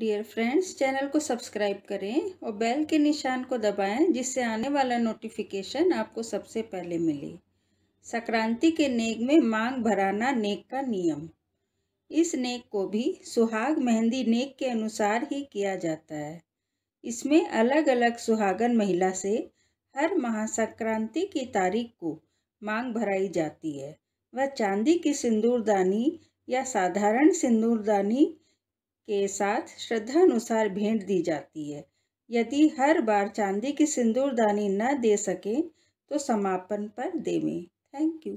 dear friends channel को subscribe करें और बेल के निशान को दबाएं जिससे आने वाला नोटिफिकेशन आपको सबसे पहले मिले संक्रांति के नेक में मांग भराना नेक का नियम इस नेक को भी सुहाग मेहंदी नेक के अनुसार ही किया जाता है इसमें अलग अलग सुहागन महिला से हर महासंक्रांति की तारीख को मांग भराई जाती है वह चांदी की सिंदूरदानी या साधारण सिंदूरदानी के साथ श्रद्धानुसार भेंट दी जाती है यदि हर बार चांदी की सिंदूरदानी न दे सकें तो समापन पर देवें थैंक यू